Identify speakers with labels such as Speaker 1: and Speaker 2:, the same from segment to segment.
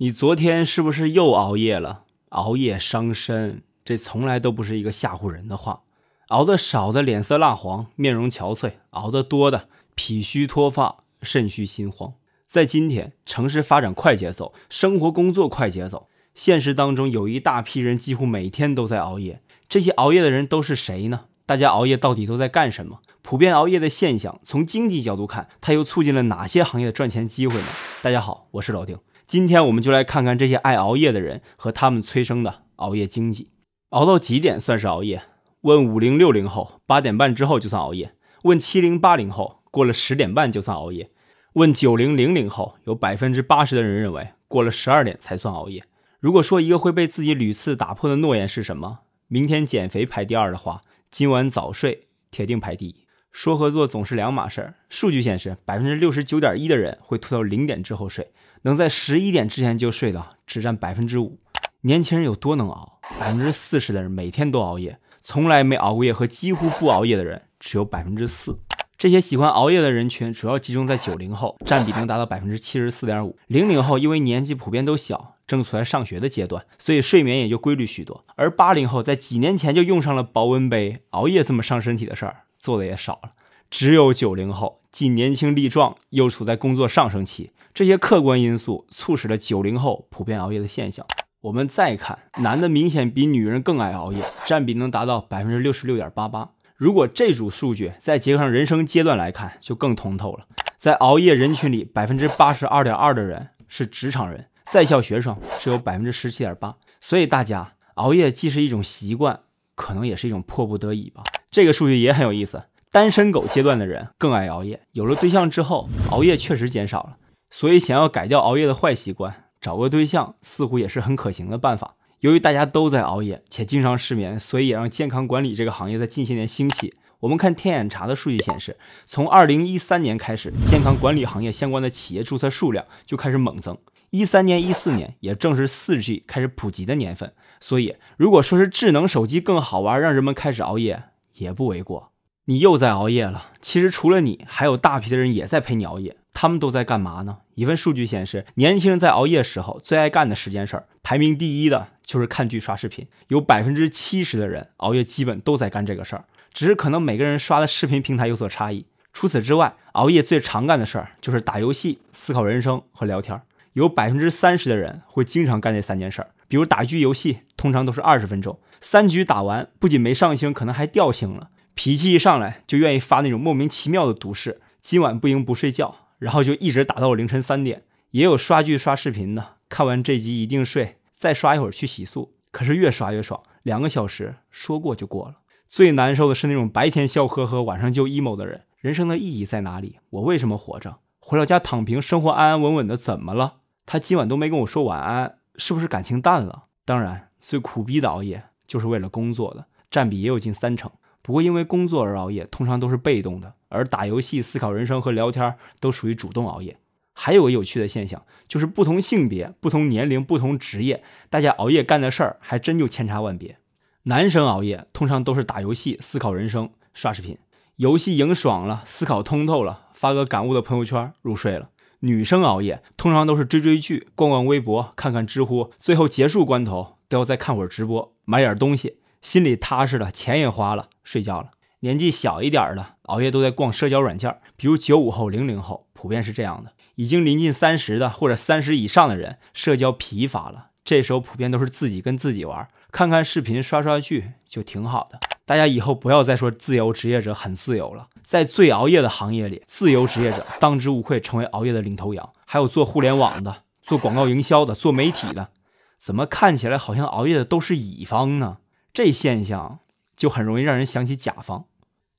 Speaker 1: 你昨天是不是又熬夜了？熬夜伤身，这从来都不是一个吓唬人的话。熬得少的，脸色蜡黄，面容憔悴；熬得多的，脾虚脱发，肾虚心慌。在今天，城市发展快节奏，生活工作快节奏，现实当中有一大批人几乎每天都在熬夜。这些熬夜的人都是谁呢？大家熬夜到底都在干什么？普遍熬夜的现象，从经济角度看，它又促进了哪些行业的赚钱机会呢？大家好，我是老丁。今天我们就来看看这些爱熬夜的人和他们催生的熬夜经济。熬到几点算是熬夜？问五零六零后，八点半之后就算熬夜；问七零八零后，过了十点半就算熬夜；问九零零零后，有百分之八十的人认为过了十二点才算熬夜。如果说一个会被自己屡次打破的诺言是什么，明天减肥排第二的话，今晚早睡铁定排第一。说和做总是两码事。数据显示，百分之六十九点一的人会拖到零点之后睡。能在十一点之前就睡的只占百分之五，年轻人有多能熬？百分之四十的人每天都熬夜，从来没熬过夜和几乎不熬夜的人只有百分之四。这些喜欢熬夜的人群主要集中在九零后，占比能达到百分之七十四点五。零零后因为年纪普遍都小，正处在上学的阶段，所以睡眠也就规律许多。而八零后在几年前就用上了保温杯，熬夜这么伤身体的事儿做的也少了。只有九零后既年轻力壮又处在工作上升期，这些客观因素促使了九零后普遍熬夜的现象。我们再看，男的明显比女人更爱熬夜，占比能达到百分之六十六点八八。如果这组数据再结合上人生阶段来看，就更通透了。在熬夜人群里，百分之八十二点二的人是职场人，在校学生只有百分之十七点八。所以大家熬夜既是一种习惯，可能也是一种迫不得已吧。这个数据也很有意思。单身狗阶段的人更爱熬夜，有了对象之后，熬夜确实减少了。所以想要改掉熬夜的坏习惯，找个对象似乎也是很可行的办法。由于大家都在熬夜且经常失眠，所以也让健康管理这个行业在近些年兴起。我们看天眼查的数据显示，从二零一三年开始，健康管理行业相关的企业注册数量就开始猛增。一三年、一四年，也正是四 G 开始普及的年份，所以如果说是智能手机更好玩，让人们开始熬夜也不为过。你又在熬夜了。其实除了你，还有大批的人也在陪你熬夜。他们都在干嘛呢？一份数据显示，年轻人在熬夜时候最爱干的十件事儿，排名第一的就是看剧刷视频。有百分之七十的人熬夜基本都在干这个事儿，只是可能每个人刷的视频平台有所差异。除此之外，熬夜最常干的事儿就是打游戏、思考人生和聊天儿。有百分之三十的人会经常干这三件事，比如打局游戏，通常都是二十分钟，三局打完，不仅没上星，可能还掉星了。脾气一上来就愿意发那种莫名其妙的毒誓，今晚不赢不睡觉，然后就一直打到凌晨三点。也有刷剧刷视频的，看完这集一定睡，再刷一会儿去洗漱。可是越刷越爽，两个小时说过就过了。最难受的是那种白天笑呵呵，晚上就 emo 的人。人生的意义在哪里？我为什么活着？回到家躺平，生活安安稳稳的，怎么了？他今晚都没跟我说晚安，是不是感情淡了？当然，最苦逼的熬夜就是为了工作的，占比也有近三成。不过，因为工作而熬夜通常都是被动的，而打游戏、思考人生和聊天都属于主动熬夜。还有个有趣的现象，就是不同性别、不同年龄、不同职业，大家熬夜干的事儿还真就千差万别。男生熬夜通常都是打游戏、思考人生、刷视频，游戏赢爽了，思考通透了，发个感悟的朋友圈，入睡了。女生熬夜通常都是追追剧、逛逛微博、看看知乎，最后结束关头都要再看会儿直播，买点东西，心里踏实了，钱也花了。睡觉了。年纪小一点的熬夜都在逛社交软件，比如九五后、零零后，普遍是这样的。已经临近三十的或者三十以上的人，社交疲乏了，这时候普遍都是自己跟自己玩，看看视频、刷刷剧就挺好的。大家以后不要再说自由职业者很自由了，在最熬夜的行业里，自由职业者当之无愧成为熬夜的领头羊。还有做互联网的、做广告营销的、做媒体的，怎么看起来好像熬夜的都是乙方呢？这现象。就很容易让人想起甲方。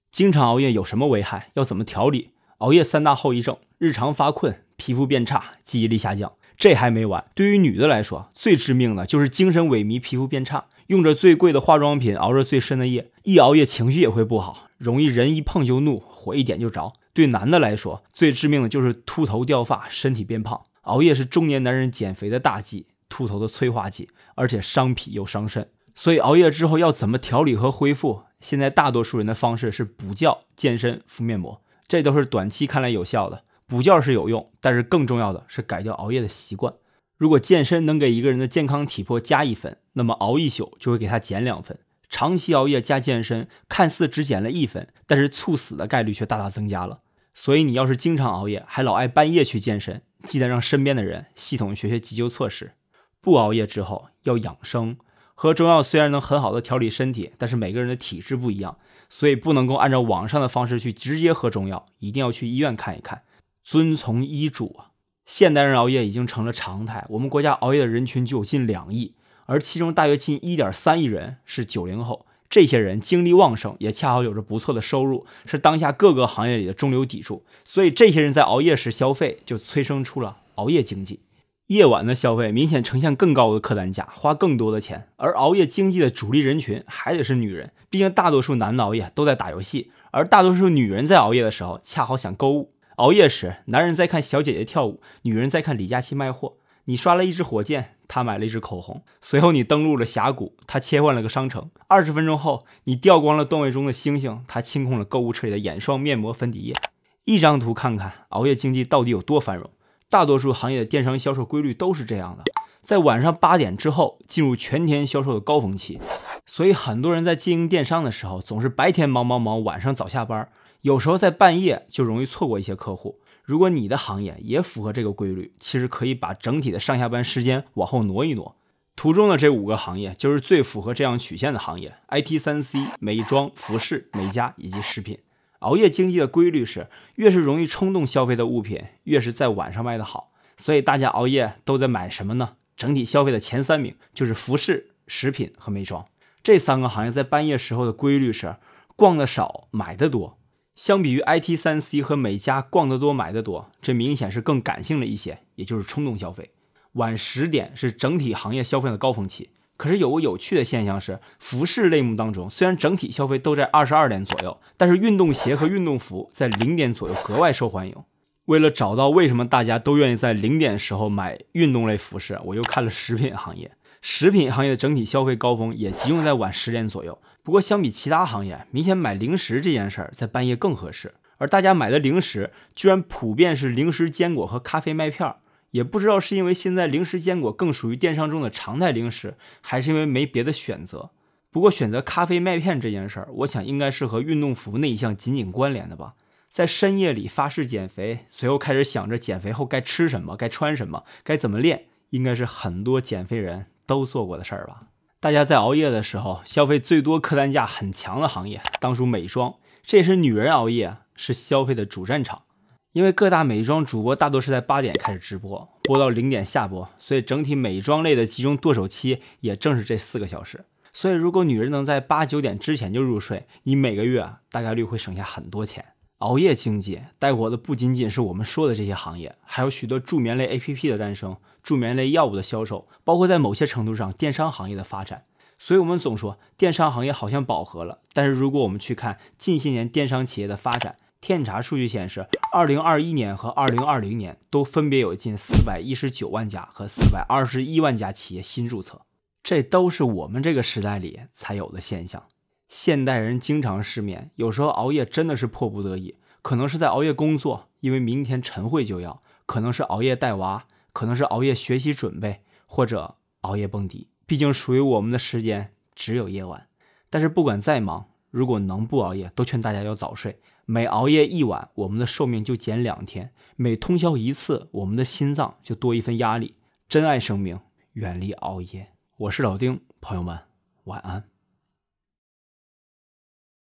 Speaker 1: 经常熬夜有什么危害？要怎么调理？熬夜三大后遗症：日常发困、皮肤变差、记忆力下降。这还没完，对于女的来说，最致命的就是精神萎靡、皮肤变差，用着最贵的化妆品，熬着最深的夜。一熬夜，情绪也会不好，容易人一碰就怒，火一点就着。对男的来说，最致命的就是秃头掉发、身体变胖。熬夜是中年男人减肥的大忌，秃头的催化剂，而且伤脾又伤肾。所以熬夜之后要怎么调理和恢复？现在大多数人的方式是补觉、健身、敷面膜，这都是短期看来有效的。补觉是有用，但是更重要的是改掉熬夜的习惯。如果健身能给一个人的健康体魄加一分，那么熬一宿就会给他减两分。长期熬夜加健身，看似只减了一分，但是猝死的概率却大大增加了。所以你要是经常熬夜，还老爱半夜去健身，记得让身边的人系统学学急救措施。不熬夜之后要养生。喝中药虽然能很好的调理身体，但是每个人的体质不一样，所以不能够按照网上的方式去直接喝中药，一定要去医院看一看，遵从医嘱啊。现代人熬夜已经成了常态，我们国家熬夜的人群就有近两亿，而其中大约近一点三亿人是九零后，这些人精力旺盛，也恰好有着不错的收入，是当下各个行业里的中流砥柱，所以这些人在熬夜时消费，就催生出了熬夜经济。夜晚的消费明显呈现更高的客单价，花更多的钱，而熬夜经济的主力人群还得是女人，毕竟大多数男的熬夜都在打游戏，而大多数女人在熬夜的时候恰好想购物。熬夜时，男人在看小姐姐跳舞，女人在看李佳琦卖货。你刷了一支火箭，他买了一支口红。随后你登录了峡谷，他切换了个商城。二十分钟后，你掉光了段位中的星星，他清空了购物车里的眼霜、面膜、粉底液。一张图看看熬夜经济到底有多繁荣。大多数行业的电商销售规律都是这样的，在晚上八点之后进入全天销售的高峰期，所以很多人在经营电商的时候，总是白天忙忙忙，晚上早下班，有时候在半夜就容易错过一些客户。如果你的行业也符合这个规律，其实可以把整体的上下班时间往后挪一挪。图中的这五个行业就是最符合这样曲线的行业：IT、三 C、美妆、服饰、美家以及食品。熬夜经济的规律是，越是容易冲动消费的物品，越是在晚上卖的好。所以大家熬夜都在买什么呢？整体消费的前三名就是服饰、食品和美妆。这三个行业在半夜时候的规律是，逛的少，买的多。相比于 IT、三 C 和美家逛得多买的多，这明显是更感性了一些，也就是冲动消费。晚十点是整体行业消费的高峰期。可是有个有趣的现象是，服饰类目当中，虽然整体消费都在二十二点左右，但是运动鞋和运动服在零点左右格外受欢迎。为了找到为什么大家都愿意在零点时候买运动类服饰，我又看了食品行业。食品行业的整体消费高峰也集中在晚十点左右。不过相比其他行业，明显买零食这件事儿在半夜更合适。而大家买的零食居然普遍是零食、坚果和咖啡、麦片儿。也不知道是因为现在零食坚果更属于电商中的常态零食，还是因为没别的选择。不过选择咖啡麦片这件事儿，我想应该是和运动服那一项紧紧关联的吧。在深夜里发誓减肥，随后开始想着减肥后该吃什么、该穿什么、该怎么练，应该是很多减肥人都做过的事儿吧。大家在熬夜的时候，消费最多、客单价很强的行业，当属美妆。这也是女人熬夜是消费的主战场。因为各大美妆主播大多是在八点开始直播，播到零点下播，所以整体美妆类的集中剁手期也正是这四个小时。所以如果女人能在八九点之前就入睡，你每个月大概率会省下很多钱。熬夜经济带火的不仅仅是我们说的这些行业，还有许多助眠类 APP 的诞生、助眠类药物的销售，包括在某些程度上电商行业的发展。所以我们总说电商行业好像饱和了，但是如果我们去看近些年电商企业的发展，天查数据显示，二零二一年和二零二零年都分别有近四百一十九万家和四百二十一万家企业新注册，这都是我们这个时代里才有的现象。现代人经常失眠，有时候熬夜真的是迫不得已，可能是在熬夜工作，因为明天晨会就要；，可能是熬夜带娃，可能是熬夜学习准备，或者熬夜蹦迪。毕竟属于我们的时间只有夜晚，但是不管再忙。如果能不熬夜，都劝大家要早睡。每熬夜一晚，我们的寿命就减两天；每通宵一次，我们的心脏就多一分压力。珍爱生命，远离熬夜。我是老丁，朋友们，晚安。